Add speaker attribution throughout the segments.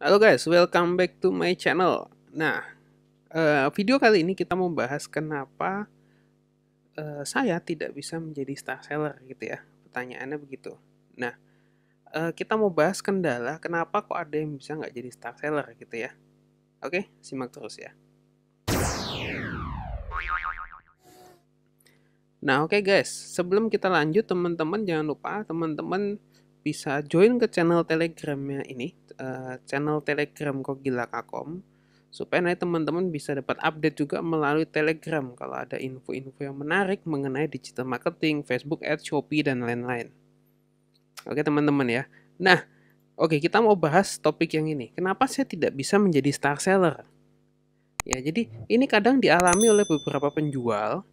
Speaker 1: Halo guys, welcome back to my channel. Nah, eh, video kali ini kita mau bahas kenapa eh, saya tidak bisa menjadi star seller gitu ya. Pertanyaannya begitu. Nah, eh, kita mau bahas kendala kenapa kok ada yang bisa nggak jadi star seller gitu ya. Oke, simak terus ya. Nah, oke okay guys, sebelum kita lanjut teman-teman jangan lupa teman-teman bisa join ke channel telegramnya ini eh, channel telegram kogilakakom supaya nanti teman-teman bisa dapat update juga melalui telegram kalau ada info-info yang menarik mengenai digital marketing, Facebook Ads, Shopee, dan lain-lain oke teman-teman ya nah Oke, kita mau bahas topik yang ini. Kenapa saya tidak bisa menjadi star seller? Ya, jadi ini kadang dialami oleh beberapa penjual.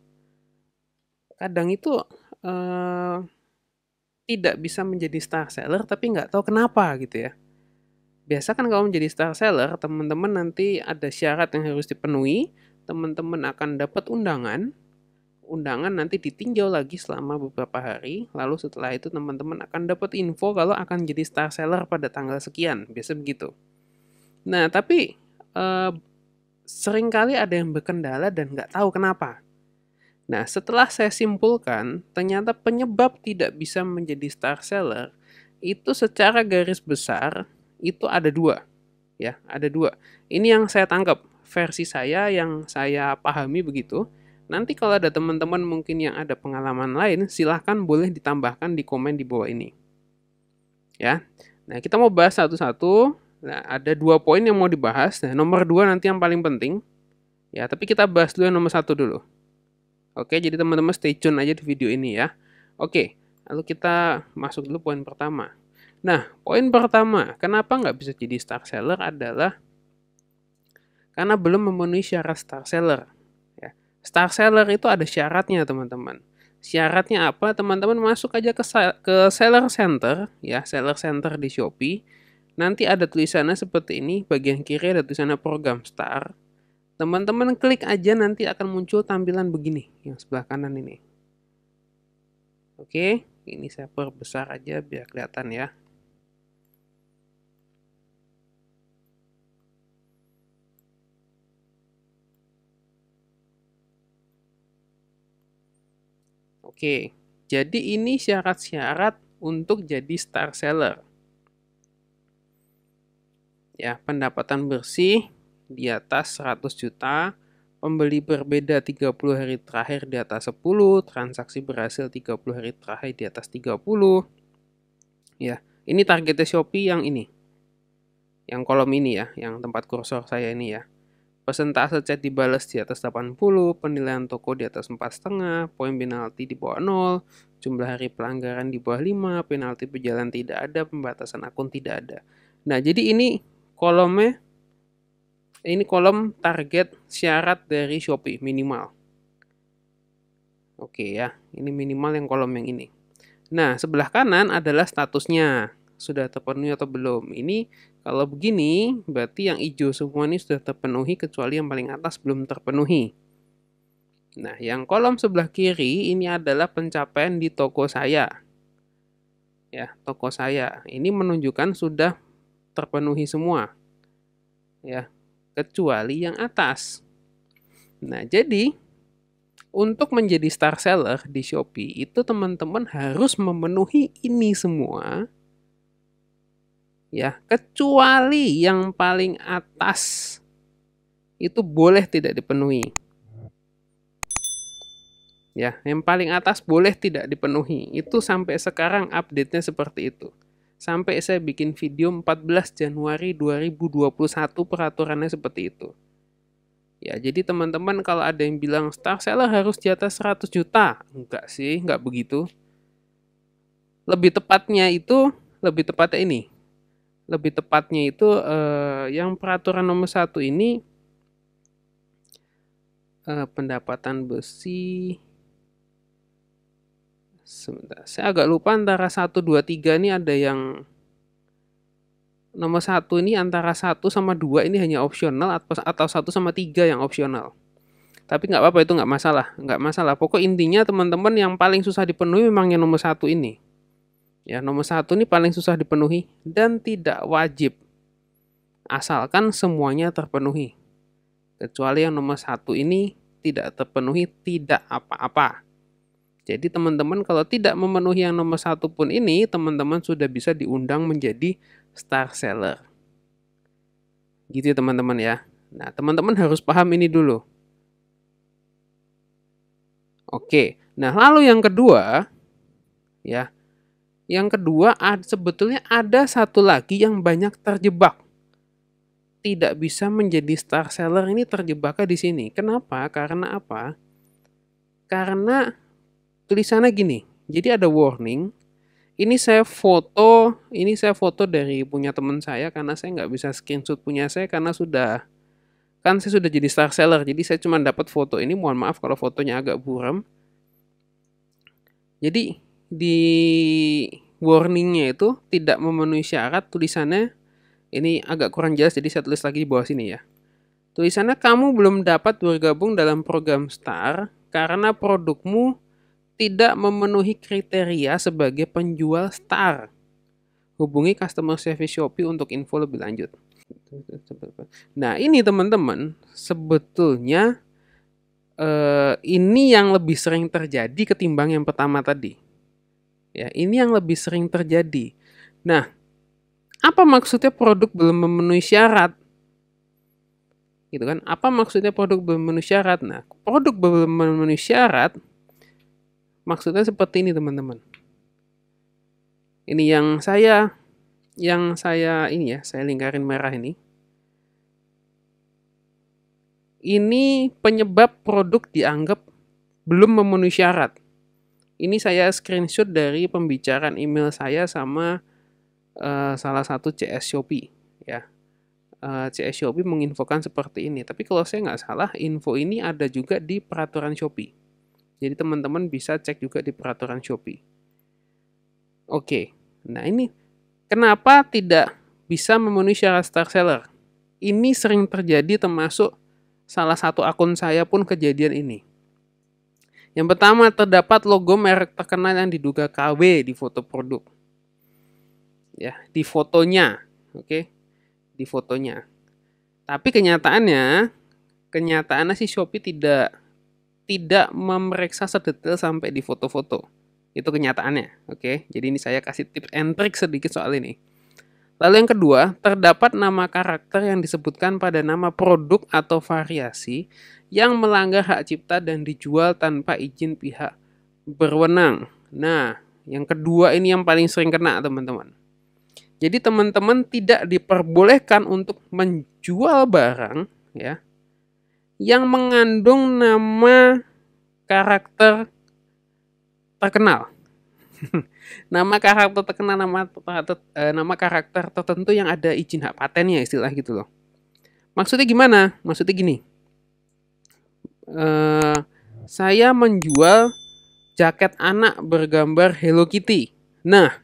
Speaker 1: Kadang itu eh, tidak bisa menjadi star seller tapi nggak tahu kenapa gitu ya. Biasa kan kalau menjadi star seller, teman-teman nanti ada syarat yang harus dipenuhi, teman-teman akan dapat undangan, undangan nanti ditinjau lagi selama beberapa hari, lalu setelah itu teman-teman akan dapat info kalau akan jadi star seller pada tanggal sekian, biasa begitu. Nah, tapi e, seringkali ada yang berkendala dan nggak tahu kenapa. Nah, setelah saya simpulkan, ternyata penyebab tidak bisa menjadi star seller itu secara garis besar itu ada dua, ya, ada dua. Ini yang saya tangkap versi saya yang saya pahami begitu. Nanti kalau ada teman-teman mungkin yang ada pengalaman lain, silahkan boleh ditambahkan di komen di bawah ini. Ya, nah kita mau bahas satu-satu. Nah, ada dua poin yang mau dibahas. Nah, nomor dua nanti yang paling penting. Ya, tapi kita bahas dulu yang nomor satu dulu. Oke, jadi teman-teman stay tune aja di video ini ya. Oke, lalu kita masuk dulu poin pertama. Nah, poin pertama, kenapa nggak bisa jadi star seller adalah karena belum memenuhi syarat star seller. Ya. Star seller itu ada syaratnya, teman-teman. Syaratnya apa? Teman-teman masuk aja ke, ke seller center, ya, seller center di Shopee. Nanti ada tulisannya seperti ini, bagian kiri ada tulisannya program star Teman-teman klik aja nanti akan muncul tampilan begini yang sebelah kanan ini. Oke, ini saya perbesar aja biar kelihatan ya. Oke, jadi ini syarat-syarat untuk jadi star seller. Ya, pendapatan bersih, di atas 100 juta, pembeli berbeda 30 hari terakhir di atas 10, transaksi berhasil 30 hari terakhir di atas 30. Ya, ini targetnya Shopee yang ini. Yang kolom ini ya, yang tempat kursor saya ini ya. Persentase chat dibalas di atas 80, penilaian toko di atas 4,5, poin penalti di bawah 0, jumlah hari pelanggaran di bawah 5, penalti pejalan tidak ada, pembatasan akun tidak ada. Nah, jadi ini kolomnya ini kolom target syarat dari Shopee minimal. Oke ya, ini minimal yang kolom yang ini. Nah, sebelah kanan adalah statusnya. Sudah terpenuhi atau belum? Ini kalau begini, berarti yang hijau semua ini sudah terpenuhi kecuali yang paling atas belum terpenuhi. Nah, yang kolom sebelah kiri ini adalah pencapaian di toko saya. Ya, toko saya. Ini menunjukkan sudah terpenuhi semua. Ya, kecuali yang atas. Nah, jadi untuk menjadi star seller di Shopee itu teman-teman harus memenuhi ini semua. Ya, kecuali yang paling atas itu boleh tidak dipenuhi. Ya, yang paling atas boleh tidak dipenuhi. Itu sampai sekarang update-nya seperti itu. Sampai saya bikin video 14 Januari 2021 peraturannya seperti itu. Ya, jadi teman-teman kalau ada yang bilang star seller harus di atas 100 juta. Enggak sih, enggak begitu. Lebih tepatnya itu, lebih tepatnya ini. Lebih tepatnya itu eh, yang peraturan nomor satu ini eh, pendapatan besi Sebentar, saya agak lupa antara 1, 2, 3 ini ada yang nomor satu ini antara 1 sama 2 ini hanya opsional atau atau 1 sama 3 yang opsional. Tapi nggak apa-apa itu nggak masalah, nggak masalah. Pokok intinya teman-teman yang paling susah dipenuhi memang yang nomor satu ini. Ya nomor satu ini paling susah dipenuhi dan tidak wajib asalkan semuanya terpenuhi. Kecuali yang nomor satu ini tidak terpenuhi tidak apa-apa. Jadi teman-teman kalau tidak memenuhi yang nomor satu pun ini, teman-teman sudah bisa diundang menjadi star seller. Gitu ya teman-teman ya. Nah teman-teman harus paham ini dulu. Oke, nah lalu yang kedua, ya, yang kedua sebetulnya ada satu lagi yang banyak terjebak tidak bisa menjadi star seller ini terjebaknya di sini. Kenapa? Karena apa? Karena tulisannya gini. Jadi ada warning. Ini saya foto, ini saya foto dari punya teman saya karena saya nggak bisa screenshot punya saya karena sudah kan saya sudah jadi star seller. Jadi saya cuma dapat foto ini. Mohon maaf kalau fotonya agak buram. Jadi di warningnya itu tidak memenuhi syarat tulisannya ini agak kurang jelas jadi saya tulis lagi di bawah sini ya. Tulisannya kamu belum dapat bergabung dalam program STAR karena produkmu tidak memenuhi kriteria sebagai penjual star. Hubungi customer service Shopee untuk info lebih lanjut. Nah, ini teman-teman, sebetulnya eh, ini yang lebih sering terjadi ketimbang yang pertama tadi. Ya, ini yang lebih sering terjadi. Nah, apa maksudnya produk belum memenuhi syarat? gitu kan apa maksudnya produk belum memenuhi syarat nah produk belum memenuhi syarat Maksudnya seperti ini teman-teman. Ini yang saya yang saya ini ya, saya lingkarin merah ini. Ini penyebab produk dianggap belum memenuhi syarat. Ini saya screenshot dari pembicaraan email saya sama uh, salah satu CS Shopee ya. Eh, CS Shopee menginfokan seperti ini. Tapi kalau saya nggak salah, info ini ada juga di peraturan Shopee. Jadi teman-teman bisa cek juga di peraturan Shopee. Oke, nah ini kenapa tidak bisa memenuhi syarat star seller? Ini sering terjadi termasuk salah satu akun saya pun kejadian ini. Yang pertama, terdapat logo merek terkenal yang diduga KW di foto produk. Ya, di fotonya, oke. Okay? Di fotonya. Tapi kenyataannya, kenyataannya si Shopee tidak tidak memeriksa sedetail sampai di foto-foto. Itu kenyataannya, oke? Jadi ini saya kasih tips and trick sedikit soal ini. Lalu yang kedua, terdapat nama karakter yang disebutkan pada nama produk atau variasi yang melanggar hak cipta dan dijual tanpa izin pihak berwenang. Nah, yang kedua ini yang paling sering kena, teman-teman. Jadi teman-teman tidak diperbolehkan untuk menjual barang ya yang mengandung nama karakter terkenal. nama karakter terkenal nama eh, nama karakter tertentu yang ada izin hak patennya istilah gitu loh. Maksudnya gimana? Maksudnya gini. Uh, saya menjual jaket anak bergambar Hello Kitty. Nah,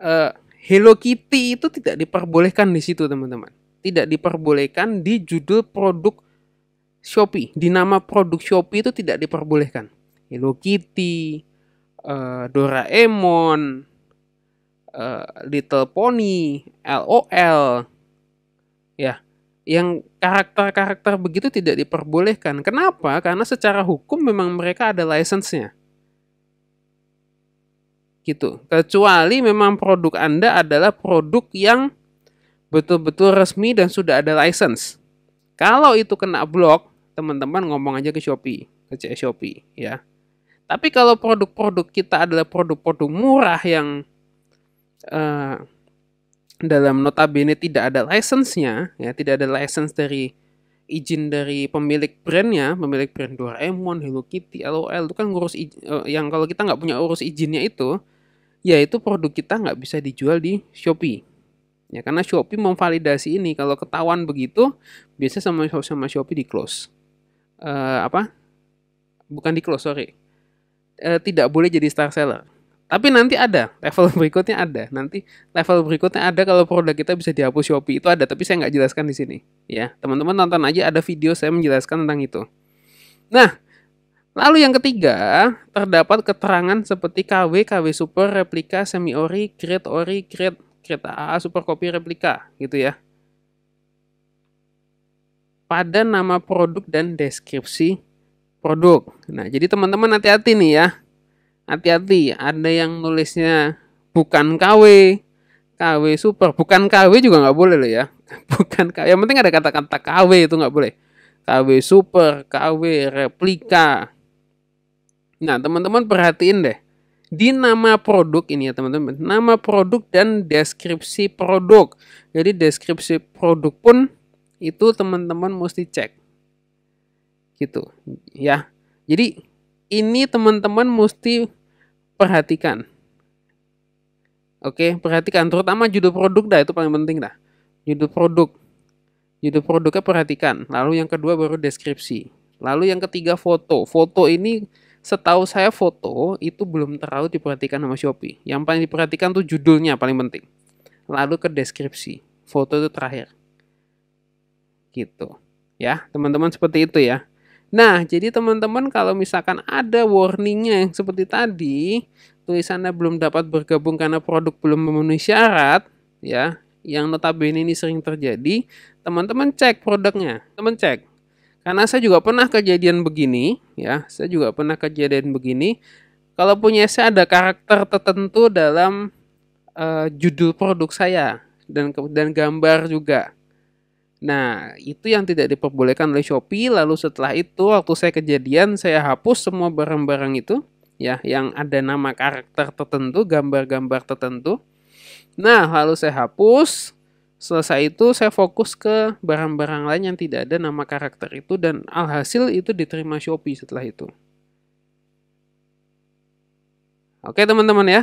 Speaker 1: uh, Hello Kitty itu tidak diperbolehkan di situ, teman-teman tidak diperbolehkan di judul produk Shopee. Di nama produk Shopee itu tidak diperbolehkan. Hello Kitty, eh, Doraemon, eh, Little Pony, LOL, ya, yang karakter-karakter begitu tidak diperbolehkan. Kenapa? Karena secara hukum memang mereka ada lisensinya gitu. Kecuali memang produk Anda adalah produk yang betul-betul resmi dan sudah ada license. Kalau itu kena blok, teman-teman ngomong aja ke Shopee, ke CS Shopee ya. Tapi kalau produk-produk kita adalah produk-produk murah yang uh, dalam notabene tidak ada license-nya, ya tidak ada license dari izin dari pemilik brandnya, pemilik brand Doraemon, Hello Kitty, LOL itu kan ngurus izin, uh, eh, yang kalau kita nggak punya urus izinnya itu, ya itu produk kita nggak bisa dijual di Shopee Ya, karena Shopee memvalidasi ini. Kalau ketahuan begitu, biasa sama sama Shopee di close. Uh, eh, apa? Bukan di close, sorry. Uh, tidak boleh jadi star seller. Tapi nanti ada, level berikutnya ada. Nanti level berikutnya ada kalau produk kita bisa dihapus Shopee itu ada, tapi saya nggak jelaskan di sini. Ya, teman-teman tonton aja ada video saya menjelaskan tentang itu. Nah, lalu yang ketiga, terdapat keterangan seperti KW, KW super, replika, semi ori, grade ori, grade kereta AA Super Copy replika gitu ya. Pada nama produk dan deskripsi produk. Nah, jadi teman-teman hati-hati nih ya. Hati-hati, ada yang nulisnya bukan KW, KW super, bukan KW juga nggak boleh loh ya. Bukan KW, yang penting ada kata-kata KW itu nggak boleh. KW super, KW replika. Nah, teman-teman perhatiin deh di nama produk ini ya teman-teman. Nama produk dan deskripsi produk. Jadi deskripsi produk pun itu teman-teman mesti cek. Gitu ya. Jadi ini teman-teman mesti perhatikan. Oke, perhatikan terutama judul produk dah itu paling penting dah. Judul produk. Judul produknya perhatikan. Lalu yang kedua baru deskripsi. Lalu yang ketiga foto. Foto ini setahu saya foto itu belum terlalu diperhatikan sama Shopee. Yang paling diperhatikan tuh judulnya paling penting. Lalu ke deskripsi. Foto itu terakhir. Gitu. Ya, teman-teman seperti itu ya. Nah, jadi teman-teman kalau misalkan ada warningnya yang seperti tadi, tulisannya belum dapat bergabung karena produk belum memenuhi syarat, ya, yang notabene ini sering terjadi, teman-teman cek produknya. Teman cek, karena saya juga pernah kejadian begini, ya. Saya juga pernah kejadian begini. Kalau punya saya ada karakter tertentu dalam uh, judul produk saya dan dan gambar juga. Nah, itu yang tidak diperbolehkan oleh Shopee. Lalu setelah itu waktu saya kejadian saya hapus semua barang-barang itu ya yang ada nama karakter tertentu, gambar-gambar tertentu. Nah, lalu saya hapus Selesai itu saya fokus ke barang-barang lain yang tidak ada nama karakter itu dan alhasil itu diterima Shopee setelah itu. Oke teman-teman ya.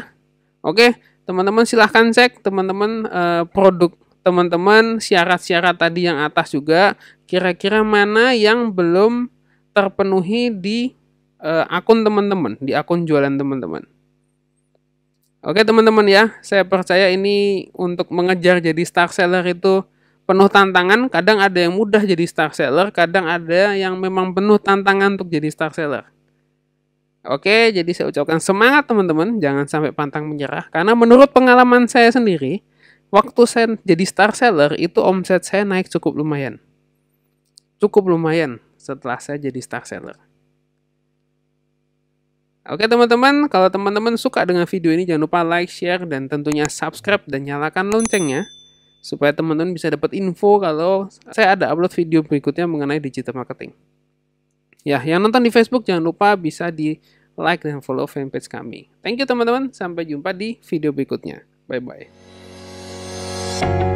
Speaker 1: Oke teman-teman silahkan cek teman-teman eh, produk teman-teman syarat-syarat tadi yang atas juga kira-kira mana yang belum terpenuhi di eh, akun teman-teman di akun jualan teman-teman. Oke teman-teman ya, saya percaya ini untuk mengejar jadi star seller itu penuh tantangan. Kadang ada yang mudah jadi star seller, kadang ada yang memang penuh tantangan untuk jadi star seller. Oke, jadi saya ucapkan semangat teman-teman, jangan sampai pantang menyerah. Karena menurut pengalaman saya sendiri, waktu saya jadi star seller itu omset saya naik cukup lumayan. Cukup lumayan setelah saya jadi star seller. Oke teman-teman, kalau teman-teman suka dengan video ini jangan lupa like, share, dan tentunya subscribe dan nyalakan loncengnya supaya teman-teman bisa dapat info kalau saya ada upload video berikutnya mengenai digital marketing. Ya, yang nonton di Facebook jangan lupa bisa di like dan follow fanpage kami. Thank you teman-teman, sampai jumpa di video berikutnya. Bye-bye.